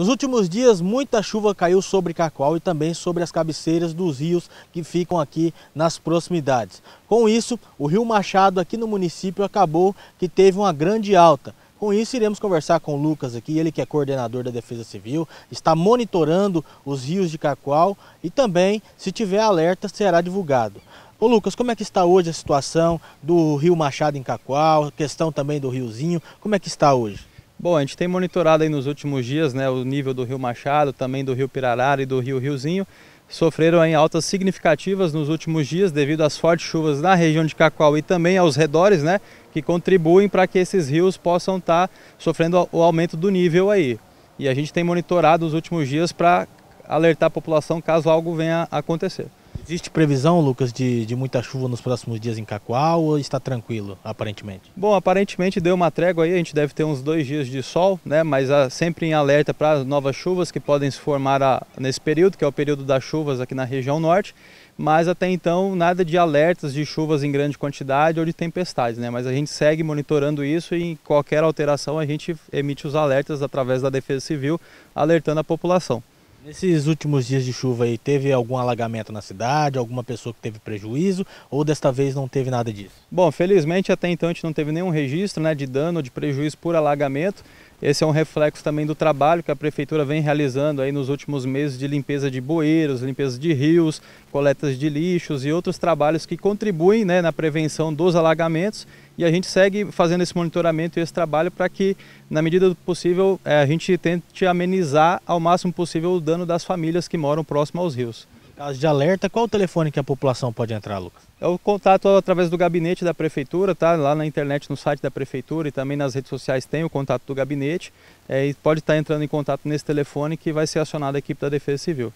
Nos últimos dias, muita chuva caiu sobre Cacoal e também sobre as cabeceiras dos rios que ficam aqui nas proximidades. Com isso, o Rio Machado aqui no município acabou que teve uma grande alta. Com isso, iremos conversar com o Lucas aqui, ele que é coordenador da Defesa Civil, está monitorando os rios de Cacoal e também, se tiver alerta, será divulgado. Ô Lucas, como é que está hoje a situação do Rio Machado em Cacoal, questão também do riozinho, como é que está hoje? Bom, a gente tem monitorado aí nos últimos dias né, o nível do Rio Machado, também do Rio Pirarara e do Rio Riozinho. Sofreram em altas significativas nos últimos dias devido às fortes chuvas na região de Cacau e também aos redores, né, que contribuem para que esses rios possam estar tá sofrendo o aumento do nível aí. E a gente tem monitorado os últimos dias para alertar a população caso algo venha a acontecer. Existe previsão, Lucas, de, de muita chuva nos próximos dias em Cacoal ou está tranquilo, aparentemente? Bom, aparentemente deu uma trégua aí, a gente deve ter uns dois dias de sol, né? Mas sempre em alerta para novas chuvas que podem se formar a, nesse período, que é o período das chuvas aqui na região norte. Mas até então nada de alertas de chuvas em grande quantidade ou de tempestades, né? Mas a gente segue monitorando isso e em qualquer alteração a gente emite os alertas através da Defesa Civil, alertando a população. Nesses últimos dias de chuva aí, teve algum alagamento na cidade, alguma pessoa que teve prejuízo ou desta vez não teve nada disso? Bom, felizmente até então a gente não teve nenhum registro né, de dano ou de prejuízo por alagamento. Esse é um reflexo também do trabalho que a prefeitura vem realizando aí nos últimos meses de limpeza de bueiros, limpeza de rios, coletas de lixos e outros trabalhos que contribuem né, na prevenção dos alagamentos. E a gente segue fazendo esse monitoramento e esse trabalho para que, na medida do possível, eh, a gente tente amenizar ao máximo possível o dano das famílias que moram próximo aos rios. Caso de alerta, qual o telefone que a população pode entrar, Lucas? É o contato através do gabinete da prefeitura, tá? Lá na internet, no site da prefeitura e também nas redes sociais tem o contato do gabinete. É, e pode estar tá entrando em contato nesse telefone que vai ser acionada a equipe da Defesa Civil.